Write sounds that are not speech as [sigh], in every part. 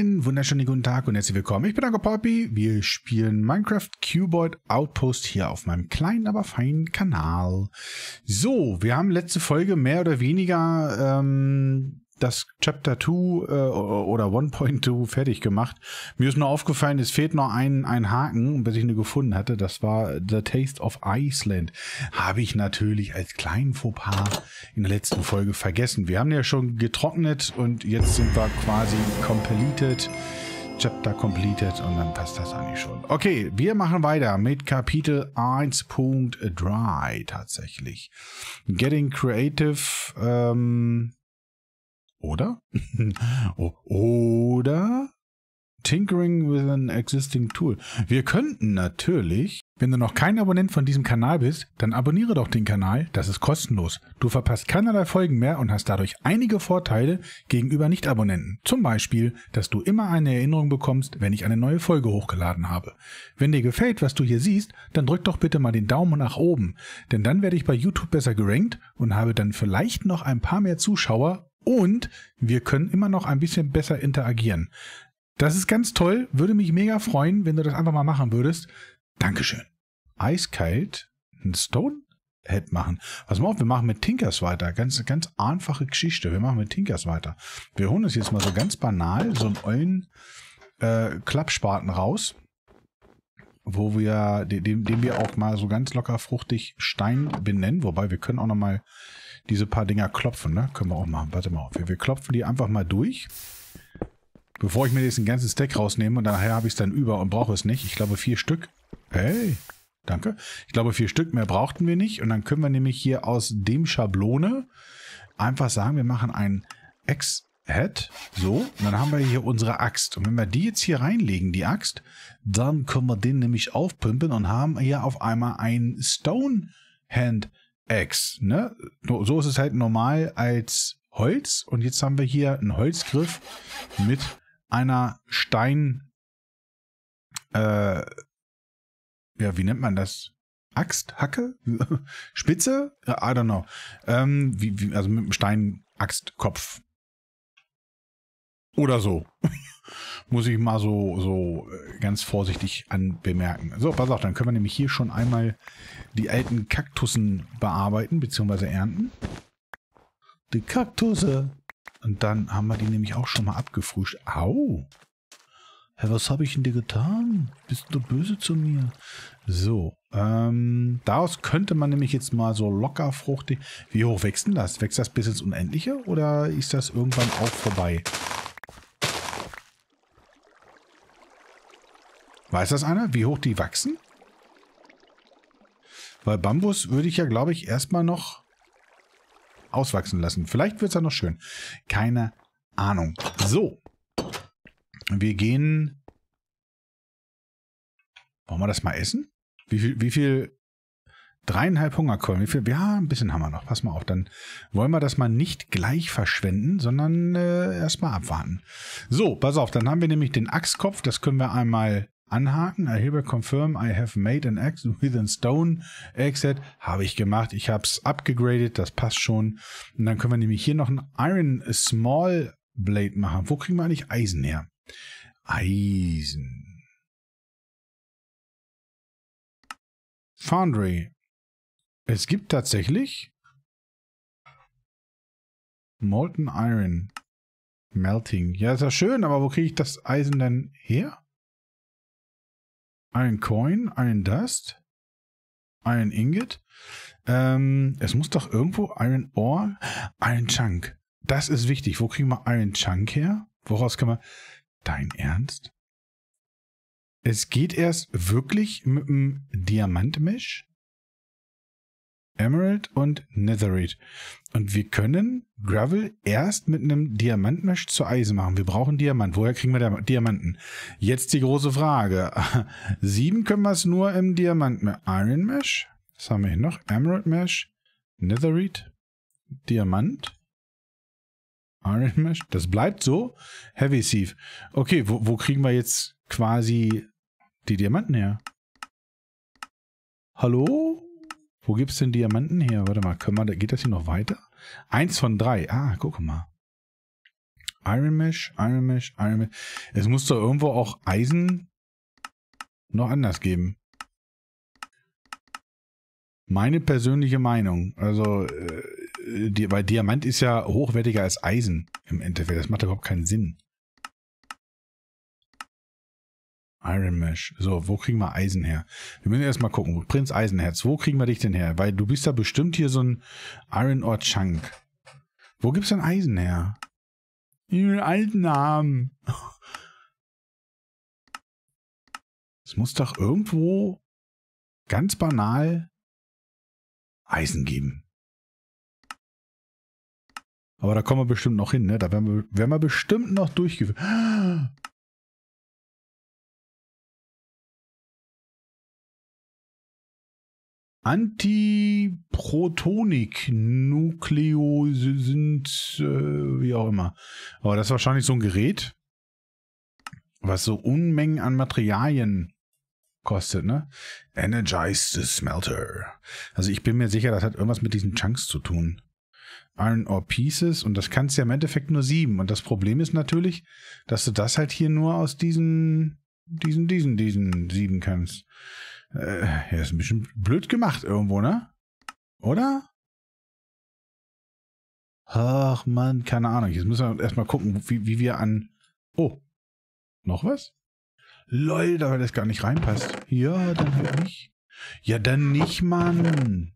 Einen wunderschönen guten Tag und herzlich willkommen. Ich bin Anko Poppy. Wir spielen Minecraft Cuboid Outpost hier auf meinem kleinen, aber feinen Kanal. So, wir haben letzte Folge mehr oder weniger ähm, das Chapter 2 äh, oder 1.2 fertig gemacht. Mir ist nur aufgefallen, es fehlt noch ein, ein Haken, bis ich eine gefunden hatte. Das war The Taste of Iceland. Habe ich natürlich als kleinen Fauxpas in der letzten Folge vergessen. Wir haben ja schon getrocknet und jetzt sind wir quasi completed. Chapter completed und dann passt das eigentlich schon. Okay, wir machen weiter mit Kapitel 1.3 tatsächlich. Getting Creative, ähm, oder? [laughs] Oder? Tinkering with an existing tool. Wir könnten natürlich, wenn du noch kein Abonnent von diesem Kanal bist, dann abonniere doch den Kanal, das ist kostenlos. Du verpasst keinerlei Folgen mehr und hast dadurch einige Vorteile gegenüber Nicht-Abonnenten. Zum Beispiel, dass du immer eine Erinnerung bekommst, wenn ich eine neue Folge hochgeladen habe. Wenn dir gefällt, was du hier siehst, dann drück doch bitte mal den Daumen nach oben, denn dann werde ich bei YouTube besser gerankt und habe dann vielleicht noch ein paar mehr Zuschauer und wir können immer noch ein bisschen besser interagieren. Das ist ganz toll. Würde mich mega freuen, wenn du das einfach mal machen würdest. Dankeschön. Eiskalt ein Stonehead machen. Was machen wir? Wir machen mit Tinkers weiter. Ganz, ganz einfache Geschichte. Wir machen mit Tinkers weiter. Wir holen uns jetzt mal so ganz banal so einen ollen äh, Klappspaten raus wo wir, dem, dem wir auch mal so ganz locker fruchtig Stein benennen, wobei wir können auch noch mal diese paar Dinger klopfen, ne? Können wir auch machen. Warte mal. Wir, wir klopfen die einfach mal durch. Bevor ich mir jetzt ein ganzes Deck rausnehme und nachher habe ich es dann über und brauche es nicht. Ich glaube, vier Stück. Hey, danke. Ich glaube, vier Stück mehr brauchten wir nicht. Und dann können wir nämlich hier aus dem Schablone einfach sagen, wir machen ein X-Head. So, und dann haben wir hier unsere Axt. Und wenn wir die jetzt hier reinlegen, die Axt, dann können wir den nämlich aufpumpen und haben hier auf einmal ein Stone-Hand. Axe. Ne? So ist es halt normal als Holz. Und jetzt haben wir hier einen Holzgriff mit einer Stein... Äh, ja, wie nennt man das? Axt? Hacke? [laughs] Spitze? I don't know. Ähm, wie, wie, also mit einem Stein Axtkopf oder so. [laughs] Muss ich mal so, so äh, ganz vorsichtig anbemerken. So, pass auf, dann können wir nämlich hier schon einmal die alten Kaktussen bearbeiten bzw. ernten. Die Kaktusse. Und dann haben wir die nämlich auch schon mal abgefrühstückt. Au. Hä, was habe ich denn dir getan? Bist du böse zu mir? So, ähm, daraus könnte man nämlich jetzt mal so locker fruchtig... Wie hoch wächst denn das? Wächst das bis ins Unendliche oder ist das irgendwann auch vorbei? Weiß das einer, wie hoch die wachsen? Weil Bambus würde ich ja, glaube ich, erstmal noch auswachsen lassen. Vielleicht wird es ja noch schön. Keine Ahnung. So. Wir gehen... Wollen wir das mal essen? Wie viel... Wie viel dreieinhalb Hungerkolben. Wie viel? Ja, ein bisschen haben wir noch. Pass mal auf. Dann wollen wir das mal nicht gleich verschwenden, sondern äh, erstmal abwarten. So, pass auf. Dann haben wir nämlich den Axtkopf. Das können wir einmal anhaken. I hereby confirm I have made an axe with a stone exit. Habe ich gemacht. Ich habe es abgegradet. Das passt schon. Und dann können wir nämlich hier noch ein Iron Small Blade machen. Wo kriegen wir eigentlich Eisen her? Eisen. Foundry. Es gibt tatsächlich Molten Iron. Melting. Ja, ist ja schön, aber wo kriege ich das Eisen denn her? ein Coin, ein Dust, ein Ingot. Ähm, es muss doch irgendwo ein Ohr, ein Chunk. Das ist wichtig. Wo kriegen wir einen Chunk her? Woraus kann man... Dein Ernst? Es geht erst wirklich mit einem Diamantmesh? Emerald und Netherite. Und wir können Gravel erst mit einem Diamantmesh zu Eisen machen. Wir brauchen Diamant. Woher kriegen wir Diamanten? Jetzt die große Frage. [laughs] Sieben können wir es nur im Diamant. Iron Mesh? Was haben wir hier noch? Emerald Mesh, Netherite, Diamant. Iron Mesh, das bleibt so. Heavy Sieve. Okay, wo, wo kriegen wir jetzt quasi die Diamanten her? Hallo? Wo es denn Diamanten her? Warte mal, können wir, geht das hier noch weiter? Eins von drei. Ah, guck mal. Iron Mesh, Iron Mesh, Iron Mesh. Es muss doch irgendwo auch Eisen noch anders geben. Meine persönliche Meinung. Also, äh, die, weil Diamant ist ja hochwertiger als Eisen im Endeffekt. Das macht überhaupt keinen Sinn. Iron Mesh. So, wo kriegen wir Eisen her? Wir müssen erstmal gucken. Prinz Eisenherz, wo kriegen wir dich denn her? Weil du bist da bestimmt hier so ein Iron Ore Chunk. Wo gibt's denn Eisen her? In den alten Namen. Es muss doch irgendwo ganz banal Eisen geben. Aber da kommen wir bestimmt noch hin, ne? Da werden wir, werden wir bestimmt noch durchgeführt. Antiprotonik Nukleo sind, äh, wie auch immer. Aber das ist wahrscheinlich so ein Gerät, was so Unmengen an Materialien kostet, ne? Energize the Smelter. Also ich bin mir sicher, das hat irgendwas mit diesen Chunks zu tun. Iron Ore Pieces und das kannst du ja im Endeffekt nur sieben. Und das Problem ist natürlich, dass du das halt hier nur aus diesen, diesen, diesen, diesen sieben kannst. Äh, ja, ist ein bisschen blöd gemacht irgendwo, ne? Oder? Ach man, keine Ahnung. Jetzt müssen wir erstmal gucken, wie, wie wir an... Oh, noch was? Lol, da das gar nicht reinpasst. Ja, dann halt nicht. Ja, dann nicht, Mann.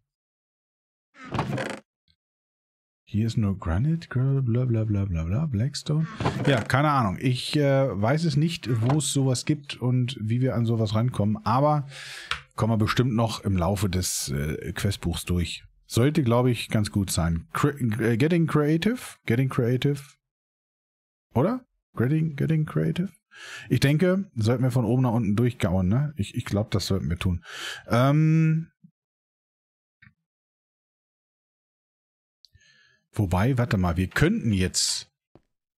Hier ist nur Granite Girl, bla bla bla bla bla, Blackstone. Ja, keine Ahnung. Ich äh, weiß es nicht, wo es sowas gibt und wie wir an sowas rankommen, aber kommen wir bestimmt noch im Laufe des äh, Questbuchs durch. Sollte, glaube ich, ganz gut sein. Cre äh, getting Creative? Getting Creative? Oder? Getting, getting Creative? Ich denke, sollten wir von oben nach unten durchgauen, ne? Ich, ich glaube, das sollten wir tun. Ähm, Wobei, warte mal, wir könnten jetzt...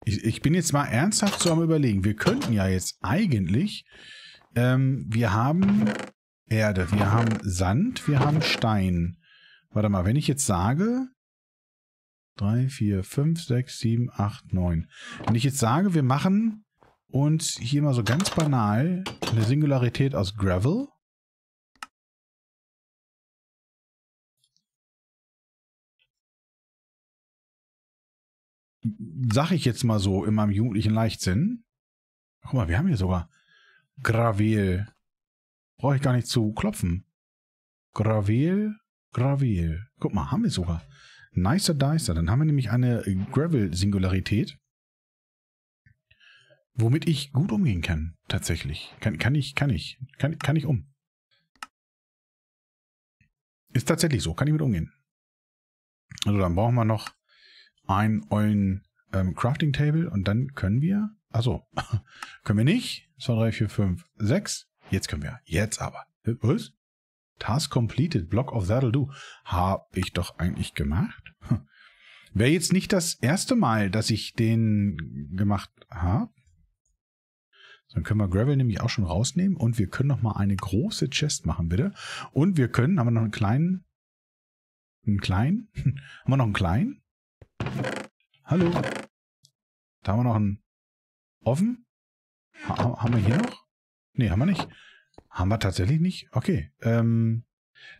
Ich, ich bin jetzt mal ernsthaft so am überlegen. Wir könnten ja jetzt eigentlich... Ähm, wir haben Erde, wir haben Sand, wir haben Stein. Warte mal, wenn ich jetzt sage... 3, 4, 5, 6, 7, 8, 9. Wenn ich jetzt sage, wir machen uns hier mal so ganz banal eine Singularität aus Gravel sag ich jetzt mal so, in meinem jugendlichen Leichtsinn. Guck mal, wir haben hier sogar Gravel. Brauche ich gar nicht zu klopfen. Gravel, Gravel. Guck mal, haben wir sogar. Nicer Dicer. Dann haben wir nämlich eine Gravel-Singularität. Womit ich gut umgehen kann, tatsächlich. Kann, kann ich, kann ich. Kann, kann ich um. Ist tatsächlich so, kann ich mit umgehen. Also dann brauchen wir noch ein Eulen ähm, Crafting Table und dann können wir, also [laughs] können wir nicht, 2, 3, 4, 5, 6, jetzt können wir, jetzt aber. Was? Task completed, Block of that'll do. Habe ich doch eigentlich gemacht. [laughs] Wäre jetzt nicht das erste Mal, dass ich den gemacht habe. Dann können wir Gravel nämlich auch schon rausnehmen und wir können noch mal eine große Chest machen, bitte. Und wir können, haben wir noch einen kleinen, einen kleinen, [laughs] haben wir noch einen kleinen? Hallo. Da haben wir noch einen offen. Ha haben wir hier noch? Nee, haben wir nicht. Haben wir tatsächlich nicht? Okay. Ähm,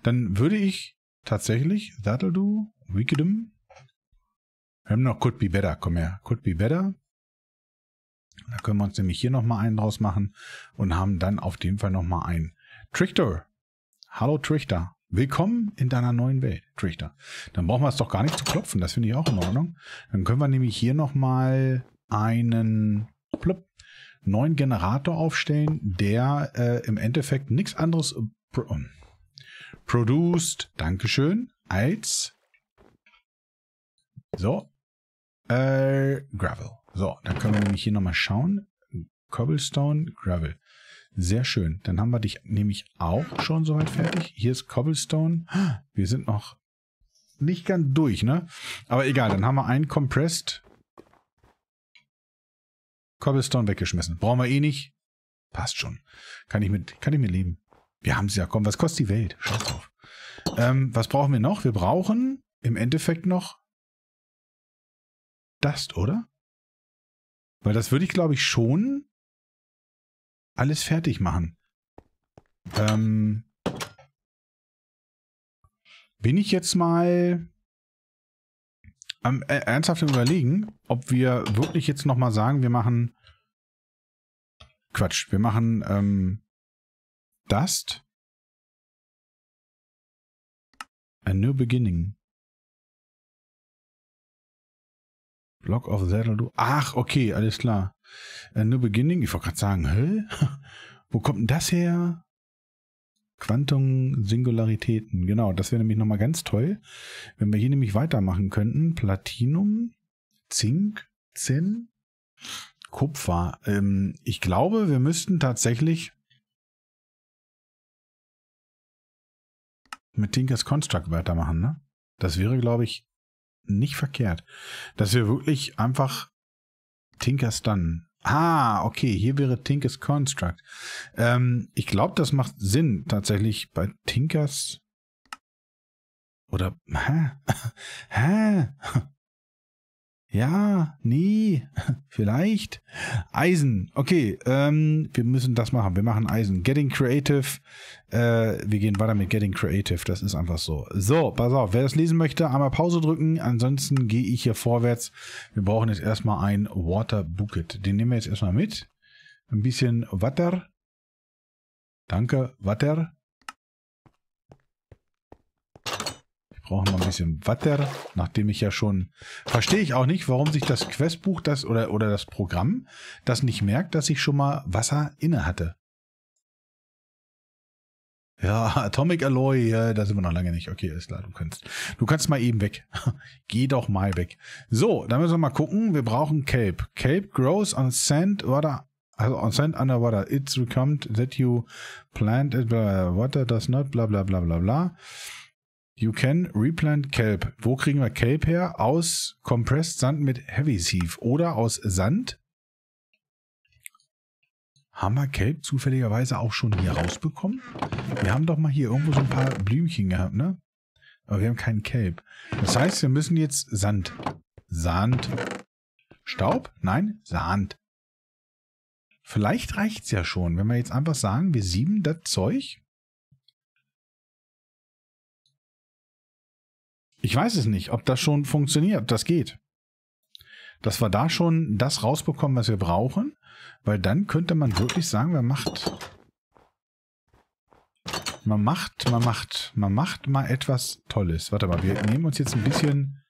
dann würde ich tatsächlich, Sattel du, Wikedem. Wir haben noch Could Be Better. Komm her. Could Be Better. Da können wir uns nämlich hier nochmal einen draus machen und haben dann auf jeden Fall nochmal einen Trichter. Hallo Trichter. Willkommen in deiner neuen Welt, Trichter. Dann brauchen wir es doch gar nicht zu klopfen. Das finde ich auch in Ordnung. Dann können wir nämlich hier nochmal einen plupp, neuen Generator aufstellen, der äh, im Endeffekt nichts anderes äh, pro ähm, produced, Dankeschön, als so, äh, Gravel. So, dann können wir nämlich hier nochmal schauen. Cobblestone, Gravel. Sehr schön. Dann haben wir dich nämlich auch schon soweit fertig. Hier ist Cobblestone. Wir sind noch nicht ganz durch, ne? Aber egal, dann haben wir einen Compressed Cobblestone weggeschmissen. Brauchen wir eh nicht. Passt schon. Kann ich mit, kann ich mit leben. Wir haben sie ja. Komm, was kostet die Welt? Scheiß drauf. Ähm, was brauchen wir noch? Wir brauchen im Endeffekt noch Dust, oder? Weil das würde ich, glaube ich, schon alles fertig machen. Ähm, bin ich jetzt mal am äh, ernsthaften Überlegen, ob wir wirklich jetzt nochmal sagen, wir machen Quatsch, wir machen ähm, Dust. A new beginning. Block of Zero. Ach, okay, alles klar. A äh, New Beginning, ich wollte gerade sagen, hä? [laughs] Wo kommt denn das her? Quantum Singularitäten, genau, das wäre nämlich nochmal ganz toll, wenn wir hier nämlich weitermachen könnten. Platinum, Zink, Zinn, Kupfer. Ähm, ich glaube, wir müssten tatsächlich mit Tinkers Construct weitermachen, ne? Das wäre, glaube ich, nicht verkehrt. Dass wir wirklich einfach Tinkers Done. Ah, okay, hier wäre Tinkers Construct. Ähm, ich glaube, das macht Sinn tatsächlich bei Tinkers. Oder, hä? [laughs] hä? Ja, nee, [laughs] vielleicht. Eisen, okay, ähm, wir müssen das machen. Wir machen Eisen. Getting Creative. Äh, wir gehen weiter mit Getting Creative. Das ist einfach so. So, pass auf. Wer das lesen möchte, einmal Pause drücken. Ansonsten gehe ich hier vorwärts. Wir brauchen jetzt erstmal ein Water Bucket. Den nehmen wir jetzt erstmal mit. Ein bisschen Water. Danke, Water. Ich brauche mal ein bisschen Watter, nachdem ich ja schon... Verstehe ich auch nicht, warum sich das Questbuch das oder, oder das Programm das nicht merkt, dass ich schon mal Wasser inne hatte. Ja, Atomic Alloy, ja, da sind wir noch lange nicht. Okay, ist klar, du kannst. Du kannst mal eben weg. [laughs] Geh doch mal weg. So, dann müssen wir mal gucken. Wir brauchen Cape. Cape grows on sand water. Also on sand underwater. It's recommended that you plant it. Blah, water does not. Bla bla bla bla bla. You can replant Kelp. Wo kriegen wir Kelp her? Aus Compressed Sand mit Heavy Sieve oder aus Sand. Haben wir Kelp zufälligerweise auch schon hier rausbekommen? Wir haben doch mal hier irgendwo so ein paar Blümchen gehabt, ne? Aber wir haben keinen Kelp. Das heißt, wir müssen jetzt Sand. Sand. Staub? Nein, Sand. Vielleicht reicht es ja schon, wenn wir jetzt einfach sagen, wir sieben das Zeug ich weiß es nicht, ob das schon funktioniert, ob das geht. Dass wir da schon das rausbekommen, was wir brauchen, weil dann könnte man wirklich sagen, man macht. Man macht, man macht, man macht mal etwas Tolles. Warte mal, wir nehmen uns jetzt ein bisschen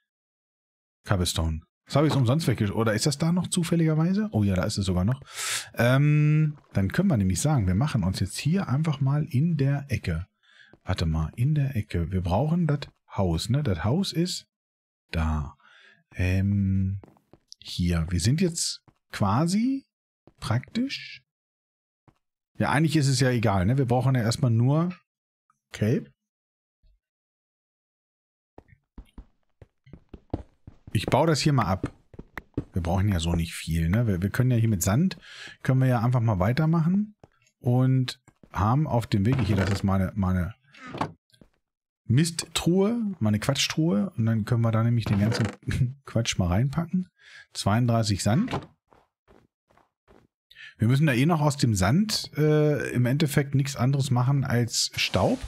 Cobblestone. Das habe ich umsonst weggeschaut. Oder ist das da noch zufälligerweise? Oh ja, da ist es sogar noch. Ähm, dann können wir nämlich sagen, wir machen uns jetzt hier einfach mal in der Ecke. Warte mal, in der Ecke. Wir brauchen das Haus, ne? Das Haus ist da. Ähm, hier. Wir sind jetzt quasi praktisch. Ja, eigentlich ist es ja egal, ne? Wir brauchen ja erstmal nur Okay. Ich baue das hier mal ab. Wir brauchen ja so nicht viel, ne? Wir, wir können ja hier mit Sand, können wir ja einfach mal weitermachen. Und haben auf dem Weg, hier, das ist meine, meine Misttruhe, meine Quatschtruhe. Und dann können wir da nämlich den ganzen [laughs] Quatsch mal reinpacken. 32 Sand. Wir müssen da eh noch aus dem Sand äh, im Endeffekt nichts anderes machen als Staub,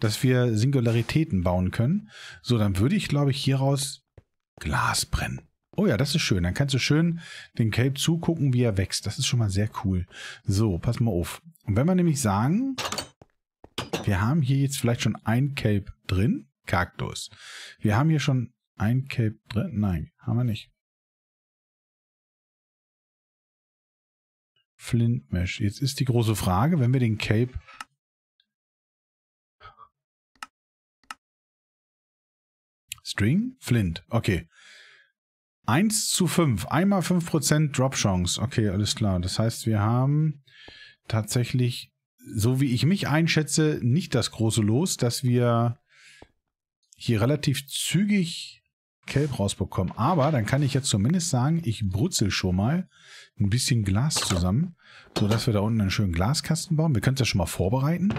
dass wir Singularitäten bauen können. So, dann würde ich, glaube ich, hieraus Glas brennen. Oh ja, das ist schön. Dann kannst du schön den Kelb zugucken, wie er wächst. Das ist schon mal sehr cool. So, pass mal auf. Und wenn wir nämlich sagen, wir haben hier jetzt vielleicht schon ein Cape drin. Kaktus. Wir haben hier schon ein Cape drin. Nein, haben wir nicht. Flint Mesh. Jetzt ist die große Frage, wenn wir den Cape... String? Flint. Okay. 1 zu 5. Einmal 5% Drop Chance. Okay, alles klar. Das heißt, wir haben tatsächlich so wie ich mich einschätze, nicht das große Los, dass wir hier relativ zügig Kelp rausbekommen. Aber dann kann ich jetzt zumindest sagen, ich brutzel schon mal ein bisschen Glas zusammen, sodass wir da unten einen schönen Glaskasten bauen. Wir können es ja schon mal vorbereiten.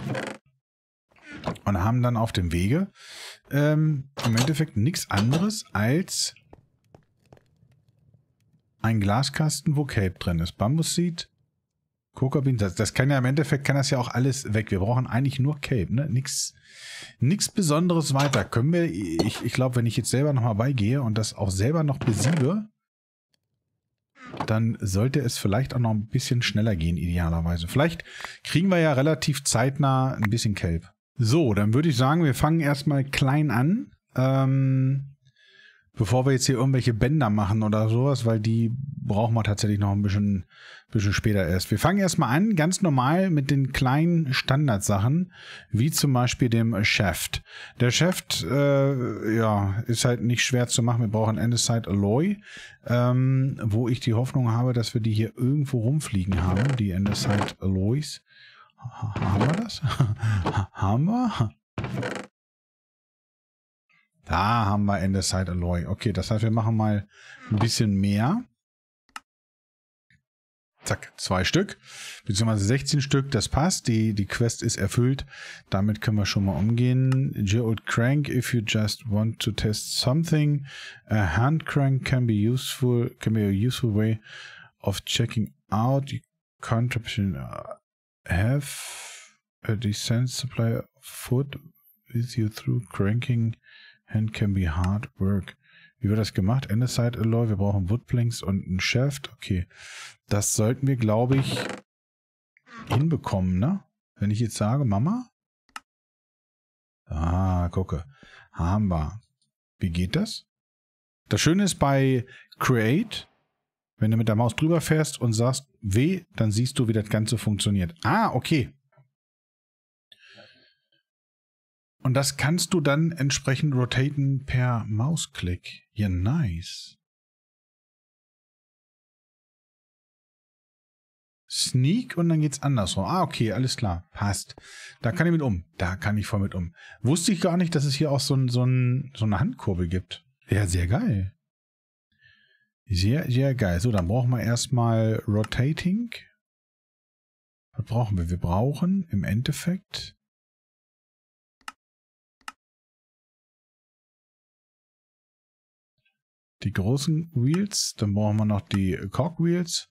Und haben dann auf dem Wege ähm, im Endeffekt nichts anderes als ein Glaskasten, wo Kelp drin ist. Bambusseed, Kokabin, das, das kann ja im Endeffekt, kann das ja auch alles weg. Wir brauchen eigentlich nur Cape, ne? Nix, nix Besonderes weiter. Können wir, ich, ich glaube, wenn ich jetzt selber nochmal beigehe und das auch selber noch besiege, dann sollte es vielleicht auch noch ein bisschen schneller gehen, idealerweise. Vielleicht kriegen wir ja relativ zeitnah ein bisschen Kelp. So, dann würde ich sagen, wir fangen erstmal klein an. Ähm, Bevor wir jetzt hier irgendwelche Bänder machen oder sowas, weil die brauchen wir tatsächlich noch ein bisschen, bisschen später erst. Wir fangen erstmal an, ganz normal mit den kleinen Standardsachen, wie zum Beispiel dem Shaft. Der Shaft, äh, ja, ist halt nicht schwer zu machen. Wir brauchen Endeside Alloy, ähm, wo ich die Hoffnung habe, dass wir die hier irgendwo rumfliegen haben, die Endeside Alloys. haben wir das? [laughs] haben wir? Da haben wir Andesite Alloy. Okay, das heißt, wir machen mal ein bisschen mehr. Zack, zwei Stück, beziehungsweise 16 Stück, das passt. Die, die Quest ist erfüllt. Damit können wir schon mal umgehen. Geode Crank, if you just want to test something. A hand crank can be useful, can be a useful way of checking out the contraption. Uh, have a decent supply of food with you through cranking Hand can be hard work. Wie wird das gemacht? Andesite Alloy, wir brauchen Woodplanks und ein Shaft. Okay, das sollten wir, glaube ich, hinbekommen, ne? Wenn ich jetzt sage, Mama? Ah, gucke. Haben wir. Wie geht das? Das Schöne ist bei Create, wenn du mit der Maus drüber fährst und sagst W, dann siehst du, wie das Ganze funktioniert. Ah, okay. Und das kannst du dann entsprechend rotaten per Mausklick. Ja, nice. Sneak und dann geht's andersrum. Ah, okay, alles klar. Passt. Da kann ich mit um. Da kann ich voll mit um. Wusste ich gar nicht, dass es hier auch so, ein, so, ein, so eine Handkurbel gibt. Ja, sehr geil. Sehr, sehr geil. So, dann brauchen wir erstmal Rotating. Was brauchen wir? Wir brauchen im Endeffekt die großen Wheels. Dann brauchen wir noch die Cork Wheels,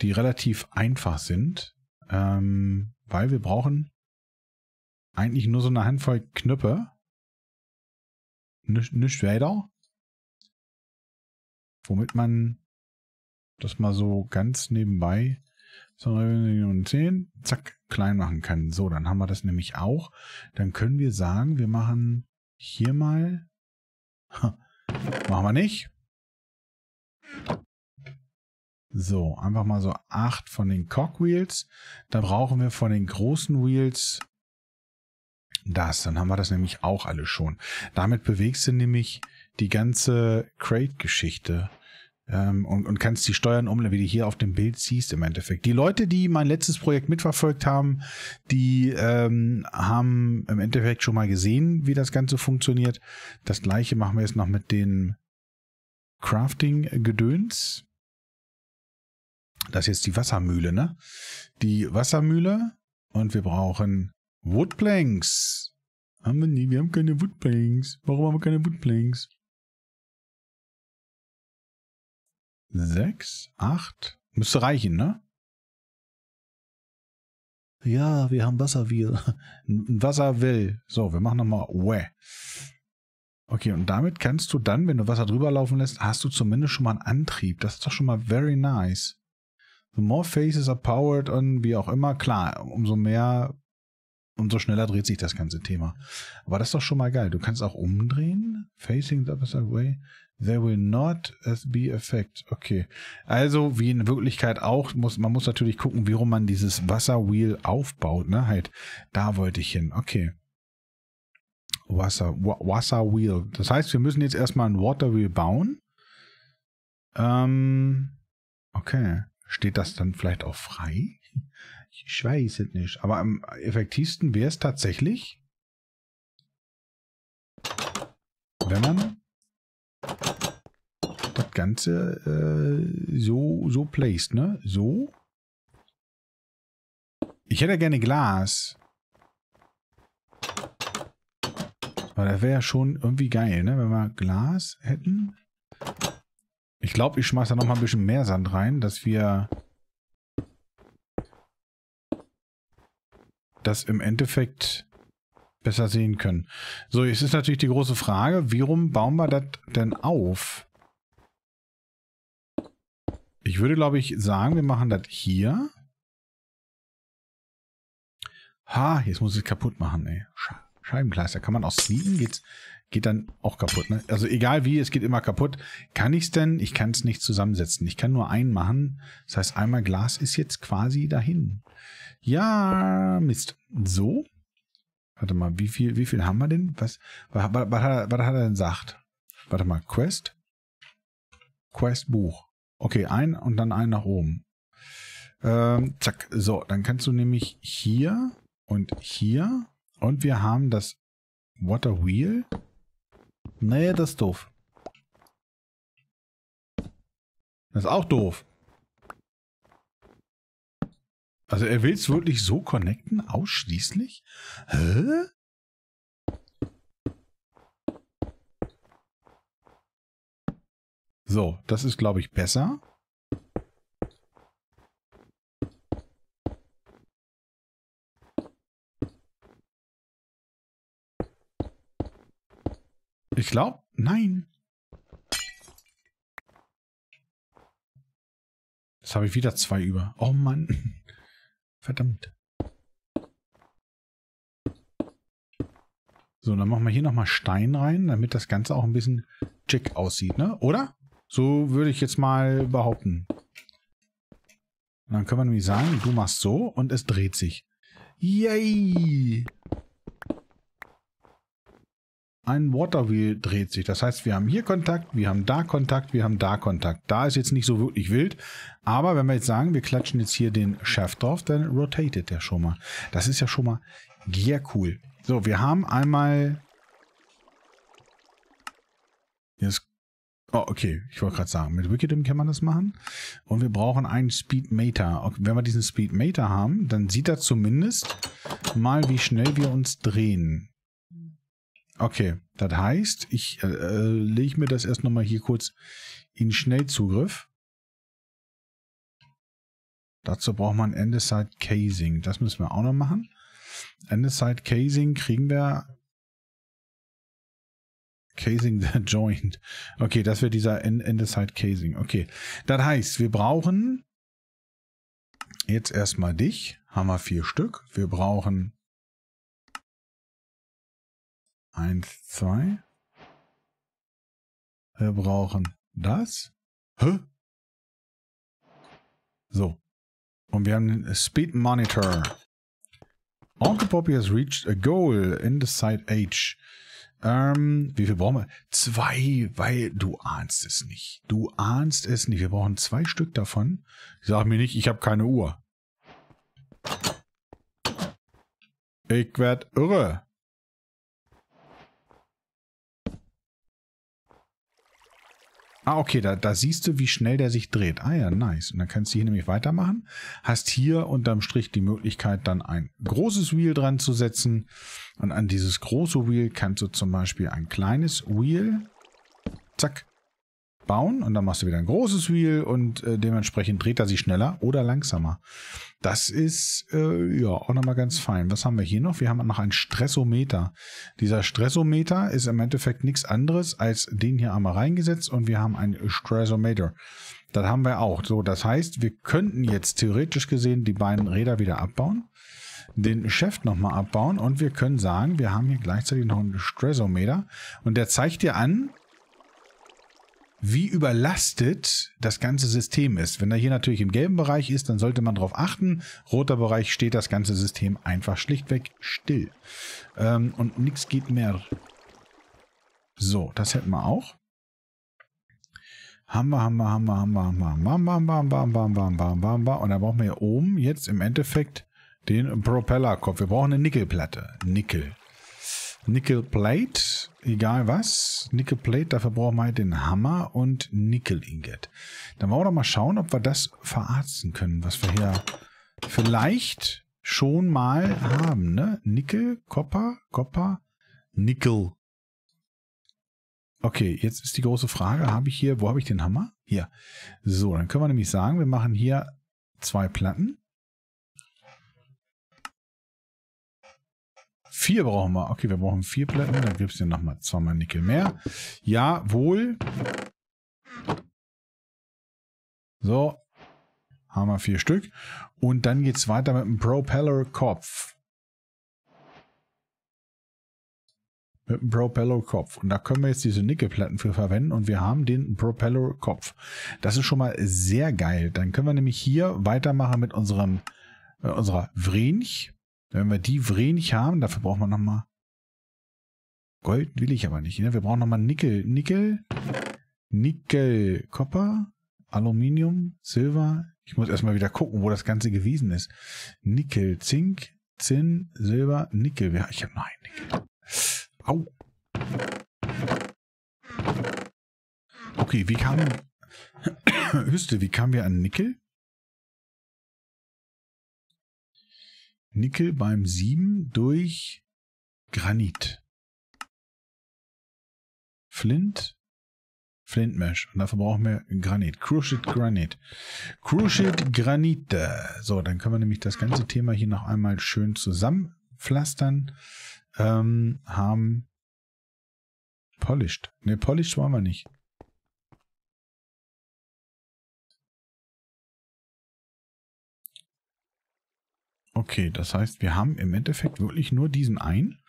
die relativ einfach sind, ähm, weil wir brauchen eigentlich nur so eine Handvoll Knöpfe. Nicht, nicht weiter. Womit man das mal so ganz nebenbei so und 10, zack, klein machen kann. So, dann haben wir das nämlich auch. Dann können wir sagen, wir machen hier mal Machen wir nicht. So, einfach mal so acht von den Cockwheels. Da brauchen wir von den großen Wheels das. Dann haben wir das nämlich auch alle schon. Damit bewegst du nämlich die ganze Crate-Geschichte ähm, und, und kannst die Steuern umlegen, wie du hier auf dem Bild siehst im Endeffekt. Die Leute, die mein letztes Projekt mitverfolgt haben, die ähm, haben im Endeffekt schon mal gesehen, wie das Ganze funktioniert. Das gleiche machen wir jetzt noch mit den Crafting-Gedöns. Das ist jetzt die Wassermühle, ne? Die Wassermühle und wir brauchen Woodplanks. Haben wir nie, wir haben keine Woodplanks. Warum haben wir keine Woodplanks? sechs, acht. Müsste reichen, ne? Ja, wir haben Wasserwill. [laughs] Wasserwill. So, wir machen nochmal Wäh. Okay, und damit kannst du dann, wenn du Wasser drüber laufen lässt, hast du zumindest schon mal einen Antrieb. Das ist doch schon mal very nice. The more faces are powered und wie auch immer, klar, umso mehr, umso schneller dreht sich das ganze Thema. Aber das ist doch schon mal geil. Du kannst auch umdrehen. Facing the opposite way. There will not as uh, be effect. Okay. Also, wie in Wirklichkeit auch, muss, man muss natürlich gucken, wie rum man dieses Wasserwheel aufbaut, ne? Halt, da wollte ich hin. Okay. Wasser, Wasserwheel. Das heißt, wir müssen jetzt erstmal ein Waterwheel bauen. Ähm, okay. Steht das dann vielleicht auch frei? Ich weiß es nicht. Aber am effektivsten wäre es tatsächlich, wenn man Ganze äh, so, so placed, ne? So. Ich hätte gerne Glas. Aber das wäre ja schon irgendwie geil, ne? Wenn wir Glas hätten. Ich glaube, ich schmeiße da nochmal ein bisschen mehr Sand rein, dass wir das im Endeffekt besser sehen können. So, jetzt ist natürlich die große Frage, wie rum bauen wir das denn auf? Ich würde, glaube ich, sagen, wir machen das hier. Ha, jetzt muss ich kaputt machen, ey. Scheibenkleister. Kann man auch sneaken? Geht's, geht dann auch kaputt, ne? Also egal wie, es geht immer kaputt. Kann ich's denn? Ich kann es nicht zusammensetzen. Ich kann nur einen machen. Das heißt, einmal Glas ist jetzt quasi dahin. Ja, Mist. So. Warte mal, wie viel, wie viel haben wir denn? Was, was, was, was hat, er, was hat er denn gesagt? Warte mal, Quest? Quest Buch. Okay, ein und dann ein nach oben. Ähm, zack, so, dann kannst du nämlich hier und hier und wir haben das Water Wheel. Nee, das ist doof. Das ist auch doof. Also er will es wirklich so connecten, ausschließlich? Hä? So, das ist, glaube ich, besser. Ich glaube, nein. Jetzt habe ich wieder zwei über. Oh Mann. [laughs] Verdammt. So, dann machen wir hier nochmal Stein rein, damit das Ganze auch ein bisschen chick aussieht, ne? Oder? So würde ich jetzt mal behaupten. Und dann können wir nämlich sagen, du machst so und es dreht sich. Yay! Ein Waterwheel dreht sich. Das heißt, wir haben hier Kontakt, wir haben da Kontakt, wir haben da Kontakt. Da ist jetzt nicht so wirklich wild. Aber wenn wir jetzt sagen, wir klatschen jetzt hier den Shaft drauf, dann rotatet der schon mal. Das ist ja schon mal sehr cool. So, wir haben einmal das Oh, okay. Ich wollte gerade sagen, mit Wickedim kann man das machen. Und wir brauchen einen Speedmeter. Okay, wenn wir diesen Speedmeter haben, dann sieht er zumindest mal, wie schnell wir uns drehen. Okay, das heißt, ich äh, äh lege mir das erst nochmal hier kurz in Schnellzugriff. Dazu braucht man Endeside Casing. Das müssen wir auch noch machen. Endeside Casing kriegen wir Casing the [laughs] Joint. Okay, das wäre dieser Endeside Casing. Okay, das heißt, wir brauchen jetzt erstmal dich. Haben wir vier Stück. Wir brauchen eins, zwei. Wir brauchen das. Hä? So. Und wir haben den Speed Monitor. Poppy has reached a goal in the side H. Ähm, wie viel brauchen wir? Zwei, weil du ahnst es nicht. Du ahnst es nicht. Wir brauchen zwei Stück davon. Sag mir nicht, ich habe keine Uhr. Ich werd irre. Ah, okay, da, da siehst du, wie schnell der sich dreht. Ah ja, nice. Und dann kannst du hier nämlich weitermachen. Hast hier unterm Strich die Möglichkeit, dann ein großes Wheel dran zu setzen. Und an dieses große Wheel kannst du zum Beispiel ein kleines Wheel, zack, bauen und dann machst du wieder ein großes Wheel und äh, dementsprechend dreht er sich schneller oder langsamer. Das ist äh, ja auch nochmal ganz fein. Was haben wir hier noch? Wir haben noch einen Stressometer. Dieser Stressometer ist im Endeffekt nichts anderes als den hier einmal reingesetzt und wir haben einen Stressometer. Das haben wir auch. So, das heißt, wir könnten jetzt theoretisch gesehen die beiden Räder wieder abbauen, den Chef nochmal abbauen und wir können sagen, wir haben hier gleichzeitig noch einen Stressometer und der zeigt dir an, wie überlastet das ganze System ist. Wenn er hier natürlich im gelben Bereich ist, dann sollte man darauf achten. Roter Bereich steht das ganze System einfach schlichtweg still. Ähm, und nichts geht mehr. So, das hätten wir auch. Hammer, hammer, hammer, hammer, hammer, hammer, hammer, hammer, hammer, hammer, hammer, hammer. hammer. Und dann brauchen wir hier oben jetzt im Endeffekt den Propellerkopf. Wir brauchen eine Nickelplatte. Nickel. Nickel Plate, egal was. Nickel Plate, dafür brauchen wir halt den Hammer und Nickel Ingot. Dann wollen wir doch mal schauen, ob wir das verarzen können, was wir hier vielleicht schon mal haben. Ne? Nickel, Copper, Copper, Nickel. Okay, jetzt ist die große Frage, habe ich hier, wo habe ich den Hammer? Hier. So, dann können wir nämlich sagen, wir machen hier zwei Platten. Vier brauchen wir. Okay, wir brauchen vier Platten. Dann gibt es hier nochmal zweimal Nickel mehr. Jawohl. So. Haben wir vier Stück. Und dann geht es weiter mit dem Propeller-Kopf. Mit dem Propeller-Kopf. Und da können wir jetzt diese Nickelplatten für verwenden. Und wir haben den Propeller-Kopf. Das ist schon mal sehr geil. Dann können wir nämlich hier weitermachen mit unserem mit äh, unserer Vrench. Wenn wir die wenig haben, dafür brauchen wir nochmal. Gold will ich aber nicht. Ne? Wir brauchen nochmal Nickel. Nickel. Nickel. Kopper. Aluminium. Silber. Ich muss erstmal wieder gucken, wo das Ganze gewesen ist. Nickel. Zink. Zinn. Silber. Nickel. Ja, ich habe noch einen Nickel. Au. Okay, wie kam... [coughs] Hüste, wie kamen wir an Nickel? Nickel beim 7 durch Granit. Flint. Flint Mesh. Und dafür brauchen wir Granit. Crushed Granit. Crushed Granite. So, dann können wir nämlich das ganze Thema hier noch einmal schön zusammenpflastern. Ähm, haben Polished. Ne, Polished wollen wir nicht. Okay, das heißt, wir haben im Endeffekt wirklich nur diesen einen.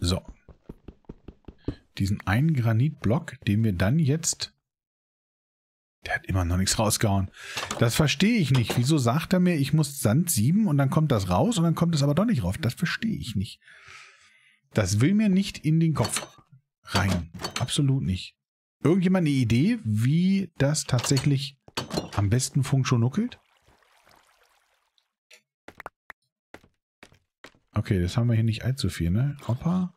So. Diesen einen Granitblock, den wir dann jetzt... Der hat immer noch nichts rausgehauen. Das verstehe ich nicht. Wieso sagt er mir, ich muss Sand sieben und dann kommt das raus und dann kommt es aber doch nicht rauf. Das verstehe ich nicht. Das will mir nicht in den Kopf rein. Absolut nicht. Irgendjemand eine Idee, wie das tatsächlich am besten Funkschonuckelt. Okay, das haben wir hier nicht allzu viel, ne? Hoppa.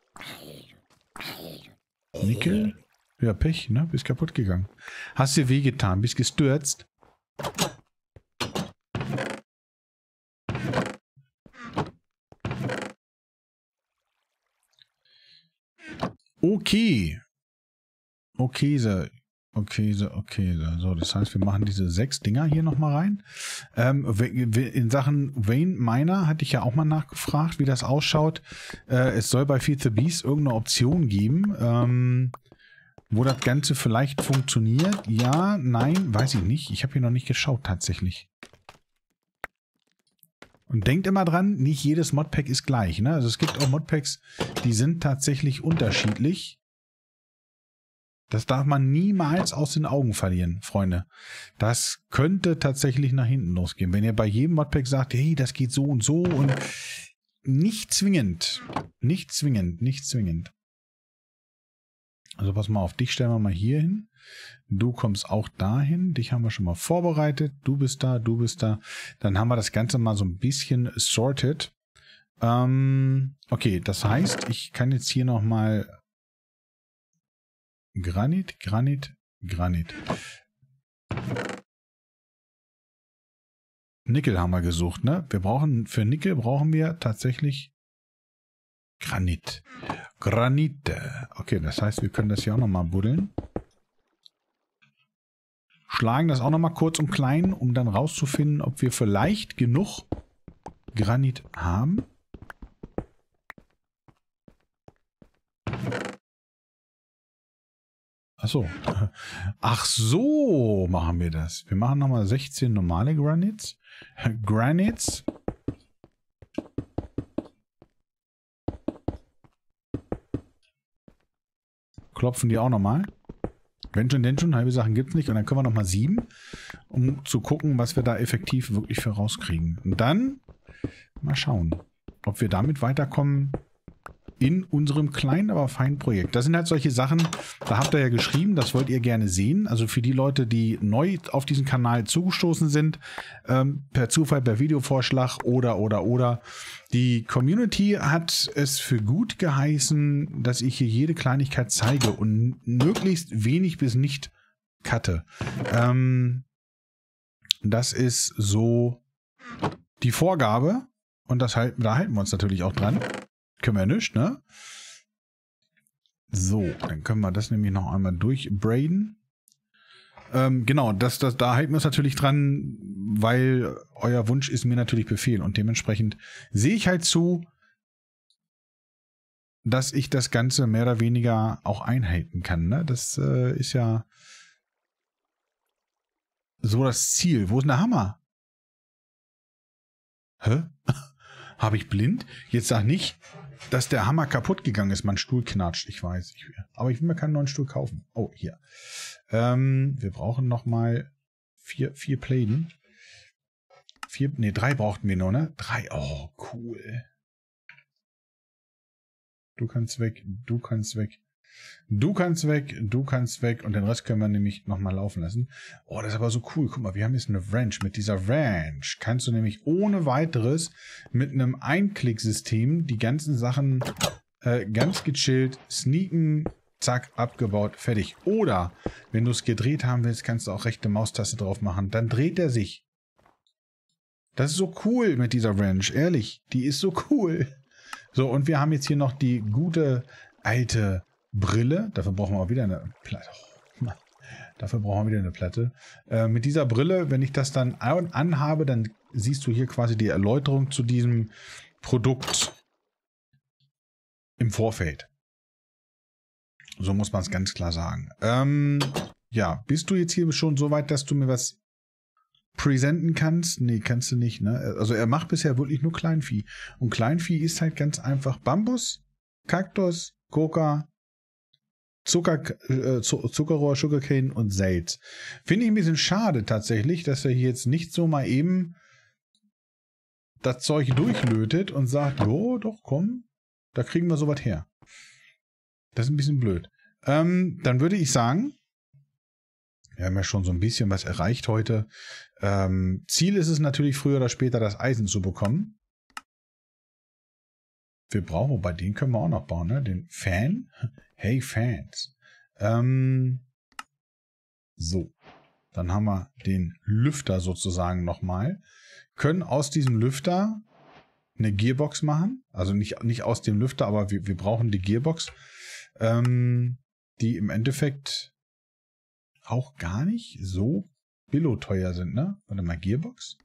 Nickel. Ja, Pech, ne? Bist kaputt gegangen. Hast dir wehgetan, bist gestürzt. Okay. Okay, sir. Okay, so, okay, so, das heißt, wir machen diese sechs Dinger hier nochmal rein. Ähm, in Sachen Wayne Miner hatte ich ja auch mal nachgefragt, wie das ausschaut. Äh, es soll bei Feed the Beast irgendeine Option geben, ähm, wo das Ganze vielleicht funktioniert. Ja, nein, weiß ich nicht. Ich habe hier noch nicht geschaut tatsächlich. Und denkt immer dran, nicht jedes Modpack ist gleich. Ne? Also es gibt auch Modpacks, die sind tatsächlich unterschiedlich. Das darf man niemals aus den Augen verlieren, Freunde. Das könnte tatsächlich nach hinten losgehen. Wenn ihr bei jedem Modpack sagt, hey, das geht so und so und nicht zwingend. Nicht zwingend, nicht zwingend. Also pass mal auf, dich stellen wir mal hier hin. Du kommst auch dahin. Dich haben wir schon mal vorbereitet. Du bist da, du bist da. Dann haben wir das Ganze mal so ein bisschen sorted. Ähm, okay, das heißt, ich kann jetzt hier nochmal Granit, Granit, Granit. Nickel haben wir gesucht, ne? Wir brauchen, für Nickel brauchen wir tatsächlich Granit. Granite. Okay, das heißt, wir können das hier auch nochmal buddeln. Schlagen das auch nochmal kurz und klein, um dann rauszufinden, ob wir vielleicht genug Granit haben. Ach so. [laughs] Ach so machen wir das. Wir machen nochmal 16 normale Granits. [laughs] Granits. Klopfen die auch nochmal. Wenn schon, denn schon. Halbe Sachen gibt es nicht. Und dann können wir nochmal sieben, um zu gucken, was wir da effektiv wirklich für rauskriegen. Und dann mal schauen, ob wir damit weiterkommen, in unserem kleinen, aber feinen Projekt. Das sind halt solche Sachen, da habt ihr ja geschrieben, das wollt ihr gerne sehen. Also für die Leute, die neu auf diesen Kanal zugestoßen sind, ähm, per Zufall, per Videovorschlag oder, oder, oder. Die Community hat es für gut geheißen, dass ich hier jede Kleinigkeit zeige und möglichst wenig bis nicht cutte. Ähm, das ist so die Vorgabe. Und das halten, da halten wir uns natürlich auch dran können wir ja nicht, ne? So, dann können wir das nämlich noch einmal durchbraiden. Ähm, genau, das, das, da halten wir uns natürlich dran, weil euer Wunsch ist mir natürlich Befehl und dementsprechend sehe ich halt zu, dass ich das Ganze mehr oder weniger auch einhalten kann. Ne? Das äh, ist ja so das Ziel. Wo ist denn der Hammer? Hä? [laughs] Habe ich blind? Jetzt sag nicht, dass der Hammer kaputt gegangen ist. Mein Stuhl knatscht, ich weiß. Ich, aber ich will mir keinen neuen Stuhl kaufen. Oh, hier. Ähm, wir brauchen noch mal vier, vier Pläden. Vier, nee, drei brauchten wir nur, ne? Drei, oh, cool. Du kannst weg, du kannst weg. Du kannst weg, du kannst weg und den Rest können wir nämlich nochmal laufen lassen. Oh, das ist aber so cool. Guck mal, wir haben jetzt eine Ranch. Mit dieser Ranch kannst du nämlich ohne weiteres mit einem Einklicksystem die ganzen Sachen äh, ganz gechillt sneaken, zack, abgebaut, fertig. Oder, wenn du es gedreht haben willst, kannst du auch rechte Maustaste drauf machen. Dann dreht er sich. Das ist so cool mit dieser Ranch, ehrlich. Die ist so cool. So, und wir haben jetzt hier noch die gute alte Brille, dafür brauchen wir auch wieder eine Platte. Oh, dafür brauchen wir wieder eine Platte. Äh, mit dieser Brille, wenn ich das dann an anhabe, dann siehst du hier quasi die Erläuterung zu diesem Produkt im Vorfeld. So muss man es ganz klar sagen. Ähm, ja, bist du jetzt hier schon so weit, dass du mir was präsenten kannst? Nee, kannst du nicht. Ne? Also er macht bisher wirklich nur Kleinvieh. Und Kleinvieh ist halt ganz einfach Bambus, Kaktus, Koka, Zucker, äh, Zuckerrohr, Sugarcane und Selz. Finde ich ein bisschen schade tatsächlich, dass er hier jetzt nicht so mal eben das Zeug durchlötet und sagt, jo, doch, komm, da kriegen wir sowas her. Das ist ein bisschen blöd. Ähm, dann würde ich sagen, wir haben ja schon so ein bisschen was erreicht heute. Ähm, Ziel ist es natürlich, früher oder später das Eisen zu bekommen. Wir brauchen, wobei den können wir auch noch bauen, ne? Den Fan. Hey Fans. Ähm, so, dann haben wir den Lüfter sozusagen nochmal. Können aus diesem Lüfter eine Gearbox machen. Also nicht, nicht aus dem Lüfter, aber wir, wir brauchen die Gearbox, ähm, die im Endeffekt auch gar nicht so billoteuer sind. Ne? Warte mal, Gearbox.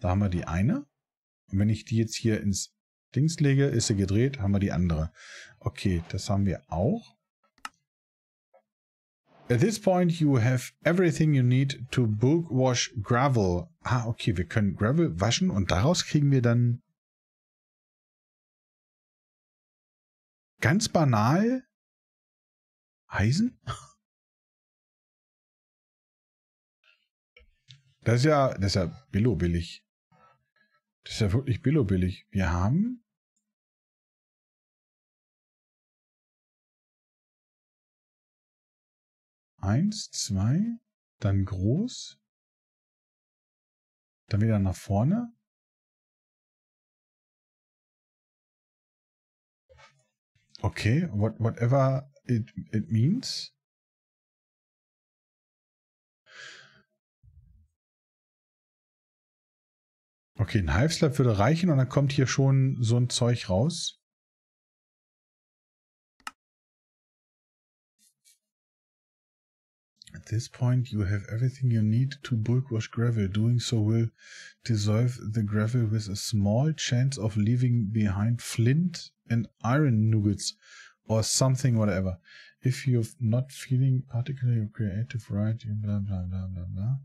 Da haben wir die eine. Und wenn ich die jetzt hier ins links lege, ist sie gedreht, haben wir die andere. Okay, das haben wir auch. At this point you have everything you need to bulk wash gravel. Ah, okay, wir können Gravel waschen und daraus kriegen wir dann ganz banal Eisen? Das ist ja, das ist ja billo billig. Das ist ja wirklich billo billig. Wir haben Eins, zwei, dann groß, dann wieder nach vorne. Okay, what, whatever it, it means. Okay, ein Half-Slap würde reichen und dann kommt hier schon so ein Zeug raus. At this point you have everything you need to bulk wash gravel. Doing so will dissolve the gravel with a small chance of leaving behind flint and iron nuggets or something whatever. If you're not feeling particularly creative, right, blah, blah, blah, blah, blah.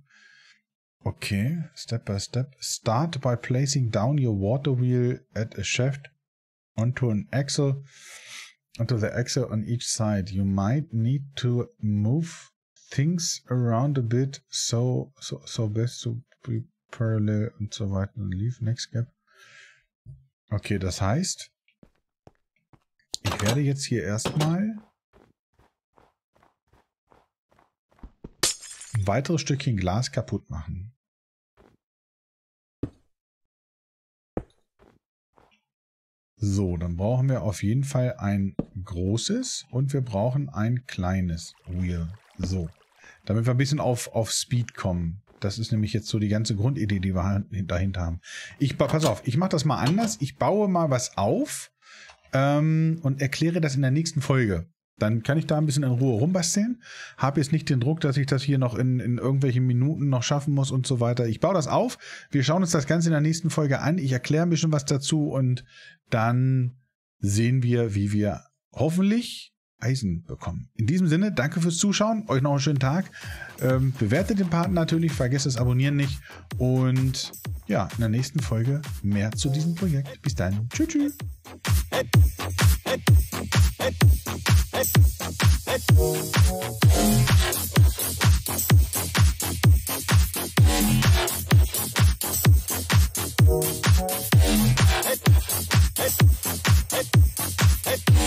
Okay, step by step. Start by placing down your water wheel at a shaft onto an axle, onto the axle on each side. You might need to move things around a bit, so, so, so best to be parallel und so weiter und leave next gap. Okay, das heißt, ich werde jetzt hier erstmal ein weiteres Stückchen Glas kaputt machen. So, dann brauchen wir auf jeden Fall ein großes und wir brauchen ein kleines Wheel. So. Damit wir ein bisschen auf, auf Speed kommen. Das ist nämlich jetzt so die ganze Grundidee, die wir dahinter haben. Ich pass auf, ich mache das mal anders. Ich baue mal was auf ähm, und erkläre das in der nächsten Folge. Dann kann ich da ein bisschen in Ruhe rumbasteln. Habe jetzt nicht den Druck, dass ich das hier noch in, in irgendwelchen Minuten noch schaffen muss und so weiter. Ich baue das auf. Wir schauen uns das Ganze in der nächsten Folge an. Ich erkläre ein bisschen was dazu und dann sehen wir, wie wir hoffentlich Eisen bekommen. In diesem Sinne, danke fürs Zuschauen, euch noch einen schönen Tag. Ähm, bewertet den Part natürlich, vergesst das Abonnieren nicht. Und ja, in der nächsten Folge mehr zu diesem Projekt. Bis dann. Tschüss. tschüss.